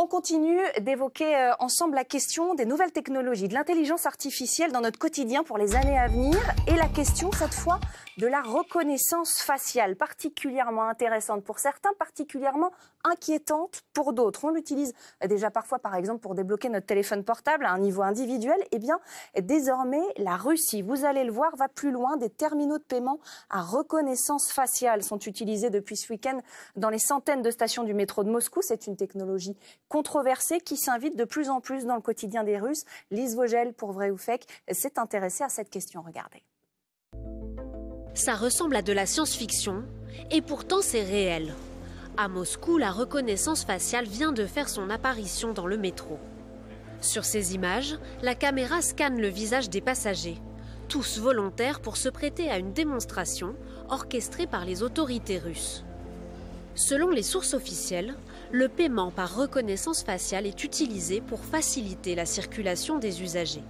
On continue d'évoquer euh, ensemble la question des nouvelles technologies, de l'intelligence artificielle dans notre quotidien pour les années à venir et la question cette fois de la reconnaissance faciale, particulièrement intéressante pour certains, particulièrement inquiétante pour d'autres. On l'utilise déjà parfois, par exemple, pour débloquer notre téléphone portable à un niveau individuel. Eh bien, désormais, la Russie, vous allez le voir, va plus loin. Des terminaux de paiement à reconnaissance faciale sont utilisés depuis ce week-end dans les centaines de stations du métro de Moscou. C'est une technologie controversée qui s'invite de plus en plus dans le quotidien des Russes. Lise Vogel, pour Vrai ou Fake, s'est intéressée à cette question. Regardez. Ça ressemble à de la science-fiction et pourtant c'est réel. À Moscou, la reconnaissance faciale vient de faire son apparition dans le métro. Sur ces images, la caméra scanne le visage des passagers, tous volontaires pour se prêter à une démonstration orchestrée par les autorités russes. Selon les sources officielles, le paiement par reconnaissance faciale est utilisé pour faciliter la circulation des usagers.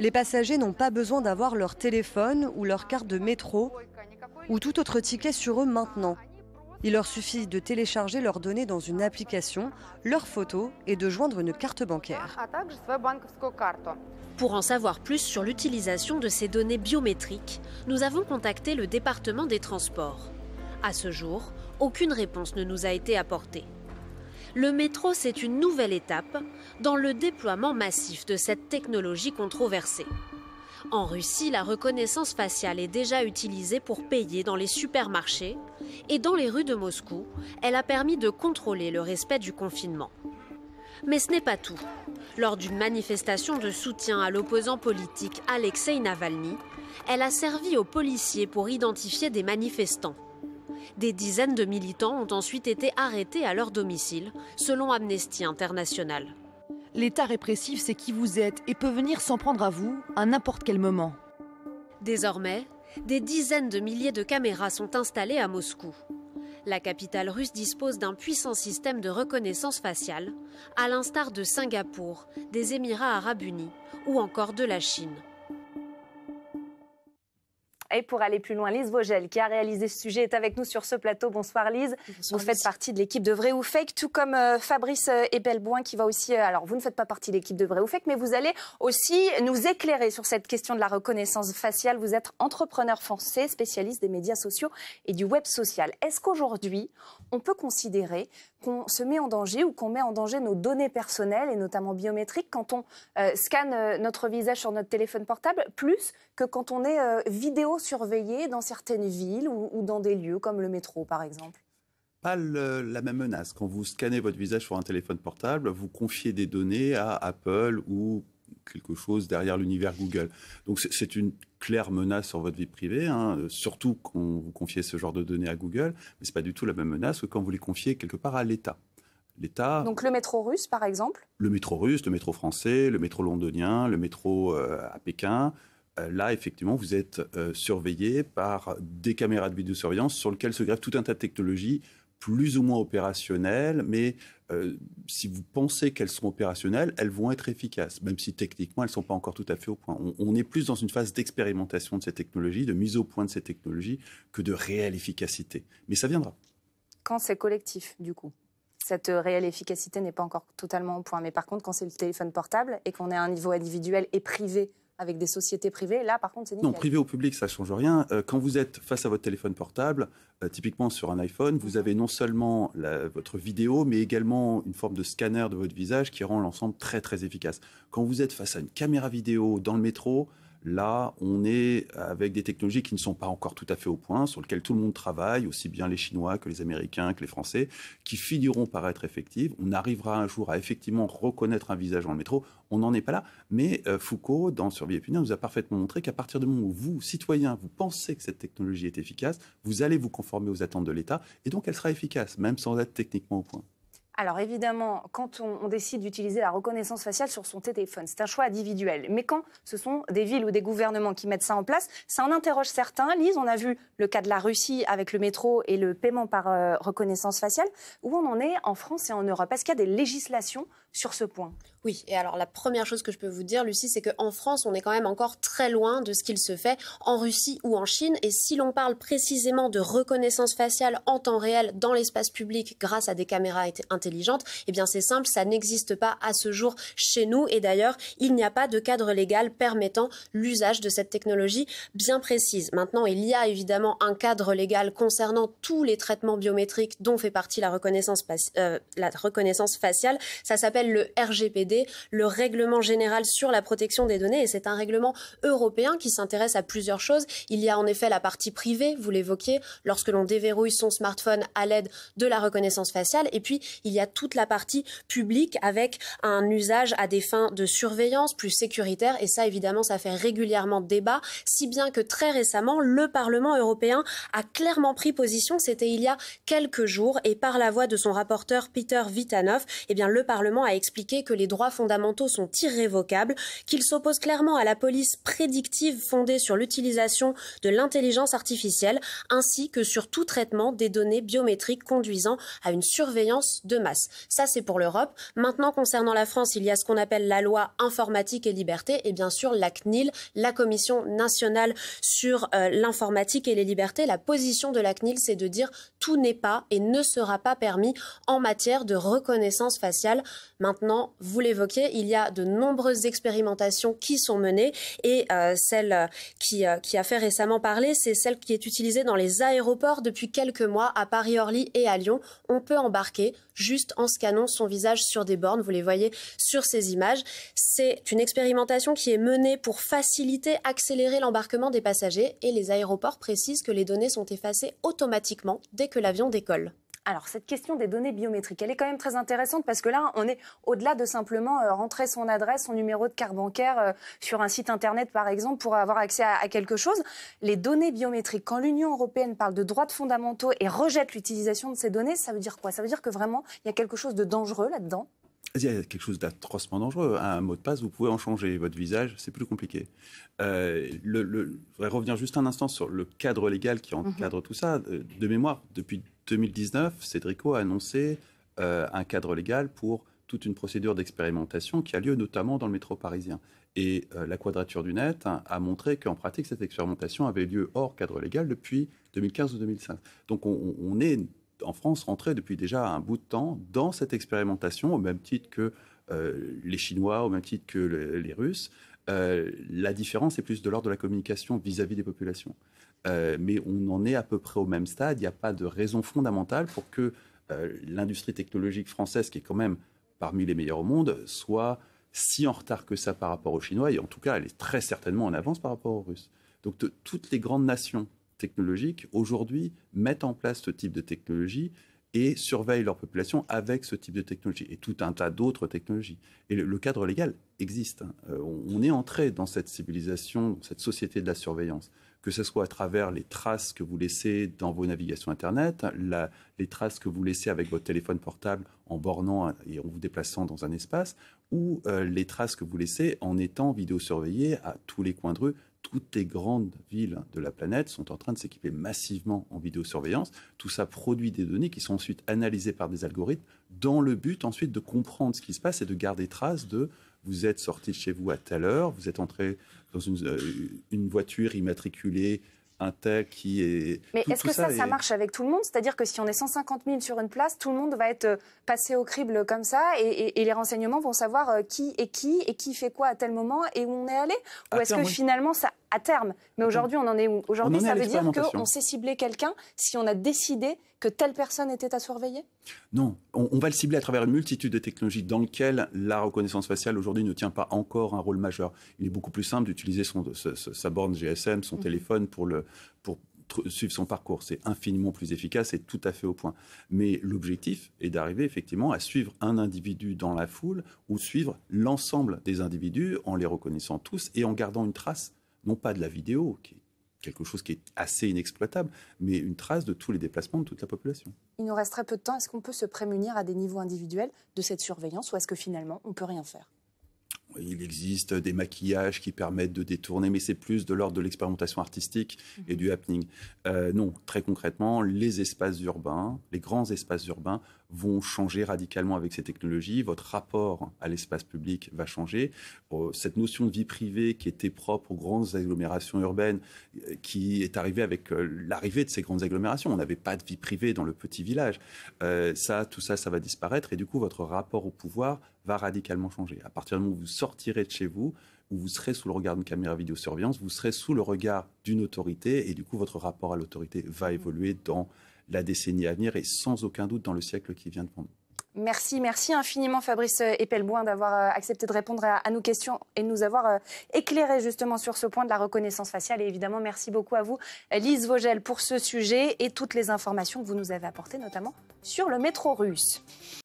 Les passagers n'ont pas besoin d'avoir leur téléphone ou leur carte de métro ou tout autre ticket sur eux maintenant. Il leur suffit de télécharger leurs données dans une application, leurs photos et de joindre une carte bancaire. Ah, ah, Pour en savoir plus sur l'utilisation de ces données biométriques, nous avons contacté le département des transports. À ce jour, aucune réponse ne nous a été apportée. Le métro, c'est une nouvelle étape dans le déploiement massif de cette technologie controversée. En Russie, la reconnaissance faciale est déjà utilisée pour payer dans les supermarchés et dans les rues de Moscou, elle a permis de contrôler le respect du confinement. Mais ce n'est pas tout. Lors d'une manifestation de soutien à l'opposant politique Alexei Navalny, elle a servi aux policiers pour identifier des manifestants. Des dizaines de militants ont ensuite été arrêtés à leur domicile, selon Amnesty International. L'État répressif, c'est qui vous êtes et peut venir s'en prendre à vous à n'importe quel moment. Désormais, des dizaines de milliers de caméras sont installées à Moscou. La capitale russe dispose d'un puissant système de reconnaissance faciale, à l'instar de Singapour, des Émirats arabes unis ou encore de la Chine. Et pour aller plus loin, Lise Vogel, qui a réalisé ce sujet, est avec nous sur ce plateau. Bonsoir Lise. vous faites partie de l'équipe de Vrai ou Fake, tout comme euh, Fabrice euh, Ebelboin, qui va aussi... Euh, alors, vous ne faites pas partie de l'équipe de Vrai ou Fake, mais vous allez aussi nous éclairer sur cette question de la reconnaissance faciale. Vous êtes entrepreneur français, spécialiste des médias sociaux et du web social. Est-ce qu'aujourd'hui, on peut considérer qu'on se met en danger ou qu'on met en danger nos données personnelles et notamment biométriques quand on euh, scanne euh, notre visage sur notre téléphone portable, plus que quand on est euh, vidéo surveillé dans certaines villes ou, dans des lieux comme le métro par exemple pas la même menace. Quand vous scannez votre visage sur un téléphone portable, vous confiez des données à Apple ou quelque chose derrière l'univers Google. Donc c'est une claire menace sur votre vie privée, hein, surtout quand vous confiez ce genre de données à Google, mais c'est pas du tout la même menace que quand vous les confiez quelque part à l'État. L'État. Donc le métro russe, par exemple Le métro russe, le métro français, le métro londonien, le métro euh, à Pékin. Euh, là, effectivement, vous êtes euh, surveillé par des caméras de vidéosurveillance sur lesquelles se greffent tout un tas de technologies plus ou moins opérationnelles, mais euh, si vous pensez qu'elles sont opérationnelles, elles vont être efficaces, même si techniquement elles ne sont pas encore tout à fait au point. On, on est plus dans une phase d'expérimentation de ces technologies, de mise au point de ces technologies, que de réelle efficacité. Mais ça viendra. Quand c'est collectif, du coup cette euh, réelle efficacité n'est pas encore totalement au point. Mais par contre, quand c'est le téléphone portable et qu'on est à un niveau individuel et privé avec des sociétés privées. Là, par contre, c'est Non, privé ou public, ça ne change rien. Euh, quand vous êtes face à votre téléphone portable, euh, typiquement sur un iPhone, vous avez non seulement votre vidéo, mais également une forme de scanner de votre visage qui rend l'ensemble très, très efficace. Quand vous êtes face à une caméra vidéo dans le métro, Là, on est avec des technologies qui ne sont pas encore tout à fait au point, sur lesquelles tout le monde travaille, aussi bien les Chinois que les Américains, que les Français, qui finiront par être effectives. On arrivera un jour à effectivement reconnaître un visage dans le métro. On n'en est pas là. Mais euh, Foucault, dans Survie Punir, nous a parfaitement montré qu'à partir du moment où vous, citoyens, vous pensez que cette technologie est efficace, vous allez vous conformer aux attentes de l'État, et donc elle sera efficace, même sans être techniquement au point. Alors évidemment, quand on, décide d'utiliser la reconnaissance faciale sur son téléphone, c'est un choix individuel. Mais quand ce sont des villes ou des gouvernements qui mettent ça en place, ça en interroge certains. Lise, on a vu le cas de la Russie avec le métro et le paiement par euh, reconnaissance faciale. Où on en est en France et en Europe Est-ce qu'il y a des législations sur ce point oui, et alors la première chose que je peux vous dire, Lucie, c'est qu'en France, on est quand même encore très loin de ce qu'il se fait en Russie ou en Chine. Et si l'on parle précisément de reconnaissance faciale en temps réel dans l'espace public grâce à des caméras intelligentes, intelligente, eh bien c'est simple, ça n'existe pas à ce jour chez nous et d'ailleurs il n'y a pas de cadre légal permettant l'usage de cette technologie bien précise. Maintenant, il y a évidemment un cadre légal concernant tous les traitements biométriques dont fait partie la reconnaissance, euh, la reconnaissance faciale. Ça s'appelle le RGPD, le Règlement général sur la protection des données et c'est un règlement européen qui s'intéresse à plusieurs choses. Il y a en effet la partie privée, vous l'évoquiez, lorsque l'on déverrouille son smartphone à l'aide de la reconnaissance faciale et puis il il y a toute la partie publique avec un usage à des fins de surveillance plus sécuritaire. Et ça, évidemment, ça fait régulièrement débat, si bien que très récemment, le Parlement européen a clairement pris position. C'était il y a quelques jours. Et par la voix de son rapporteur Peter Vitanov, et eh bien, le Parlement a expliqué que les droits fondamentaux sont irrévocables, qu'il s'oppose clairement à la police prédictive fondée sur l'utilisation de l'intelligence artificielle, ainsi que sur tout traitement des données biométriques conduisant à une surveillance de ça, c'est pour l'Europe. Maintenant, concernant la France, il y a ce qu'on appelle la loi informatique et liberté, et bien sûr la CNIL, la Commission nationale sur euh, l'informatique et les libertés. La position de la CNIL, c'est de dire tout n'est pas et ne sera pas permis en matière de reconnaissance faciale. Maintenant, vous l'évoquez, il y a de nombreuses expérimentations qui sont menées et euh, celle euh, qui, qui a fait récemment parler, c'est celle qui est utilisée dans les aéroports depuis quelques mois à Paris-Orly et à Lyon. On peut embarquer juste en scannant son visage sur des bornes. Vous les voyez sur ces images. C'est une expérimentation qui est menée pour faciliter, accélérer l'embarquement des passagers et les aéroports précisent que les données sont effacées automatiquement dès que l'avion décolle. Alors, cette question des données biométriques, elle est quand même très intéressante parce que là, on est au-delà de simplement euh, rentrer son adresse, son numéro de carte bancaire euh, sur un site Internet, par exemple, pour avoir accès à quelque chose. Les données biométriques, quand l'Union européenne parle de droits fondamentaux et rejette l'utilisation de ces données, ça veut dire quoi Ça veut dire que vraiment, il y a quelque chose de dangereux là-dedans il y a quelque chose d'atrocement dangereux. Un mot de passe, vous pouvez en changer. Votre visage, c'est plus compliqué. Euh, le, je voudrais revenir juste un instant sur le cadre légal qui mhm. encadre tout ça. De mémoire, depuis 2019, Cédrico a annoncé euh, un cadre légal pour toute une procédure d'expérimentation qui a lieu notamment dans le métro parisien. Et euh, la quadrature du net a montré qu'en pratique, cette expérimentation avait lieu hors cadre légal depuis 2015 ou 2005. Donc on, est en France rentré depuis déjà un bout de temps dans cette expérimentation, au même titre que euh, les Chinois, au même titre que les Russes. la différence est plus de l'ordre de la communication vis à -vis des populations. Euh, mais on en est à peu près au même stade. Il n'y a pas de raison fondamentale pour que euh, l'industrie technologique française, qui est quand même parmi les meilleures au monde, soit si en retard que ça par rapport aux Chinois, et en tout cas, elle est très certainement en avance par rapport aux Russes. Donc toutes les grandes nations technologiques, aujourd'hui, mettent en place ce type de technologie et surveillent leur population avec ce type de technologie, et tout un tas d'autres technologies. Et le, cadre légal existe. Hein. Euh, on, on est entré dans cette civilisation, dans cette société de la surveillance que ce soit à travers les traces que vous laissez dans vos navigations Internet, les traces que vous laissez avec votre téléphone portable en bornant et en vous déplaçant dans un espace, ou euh, les traces que vous laissez en étant vidéosurveillé à tous les coins de rue. Toutes les grandes villes de la planète sont en train de s'équiper massivement en vidéosurveillance. Tout ça produit des données qui sont ensuite analysées par des algorithmes dans le but ensuite de comprendre ce qui se passe et de garder trace de vous êtes sorti de chez vous à telle heure, vous êtes entré dans une, euh, voiture immatriculée un tas qui est. Mais est-ce que ça, ça marche avec tout le monde C'est-à-dire que si on est 150 000 sur une place, tout le monde va être euh, passé au crible comme ça et, les renseignements vont savoir euh, qui est qui et qui fait quoi à tel moment et où on est allé Ou est-ce que finalement ça terme. Mais aujourd'hui, on en est où Aujourd'hui, ça veut dire qu'on sait cibler quelqu'un si on a décidé que telle personne était à surveiller Non, on, va le cibler à travers une multitude de technologies dans lesquelles la reconnaissance faciale aujourd'hui ne tient pas encore un rôle majeur. Il est beaucoup plus simple d'utiliser sa borne GSM, son mhm. téléphone pour, le, pour, suivre son parcours. C'est infiniment plus efficace et tout à fait au point. Mais l'objectif est d'arriver effectivement à suivre un individu dans la foule ou suivre l'ensemble des individus en les reconnaissant tous et en gardant une trace non pas de la vidéo, qui est quelque chose qui est assez inexploitable, mais une trace de tous les déplacements de toute la population. Il nous reste très peu de temps. Est-ce qu'on peut se prémunir à des niveaux individuels de cette surveillance ou est-ce que finalement on peut rien faire il existe des maquillages qui permettent de détourner, mais c'est plus de l'ordre de l'expérimentation artistique et mhm. du happening. Euh, non, très concrètement, les espaces urbains, les grands espaces urbains vont changer radicalement avec ces technologies, votre rapport à l'espace public va changer. Euh, cette notion de vie privée qui était propre aux grandes agglomérations urbaines, euh, qui est arrivée avec euh, l'arrivée de ces grandes agglomérations, on n'avait pas de vie privée dans le petit village. ça, tout ça, ça va disparaître et du coup, votre rapport au pouvoir va radicalement changer. À partir du moment où vous sortirez de chez vous, où vous serez sous le regard d'une caméra vidéosurveillance, vous serez sous le regard d'une autorité et du coup, votre rapport à l'autorité va évoluer dans la décennie à venir et sans aucun doute dans le siècle qui vient de nous. Merci, merci infiniment Fabrice Epelboin d'avoir euh, accepté de répondre à, nos questions et de nous avoir euh, éclairé justement sur ce point de la reconnaissance faciale. Et évidemment, merci beaucoup à vous, Lise Vogel, pour ce sujet et toutes les informations que vous nous avez apportées, notamment sur le métro russe.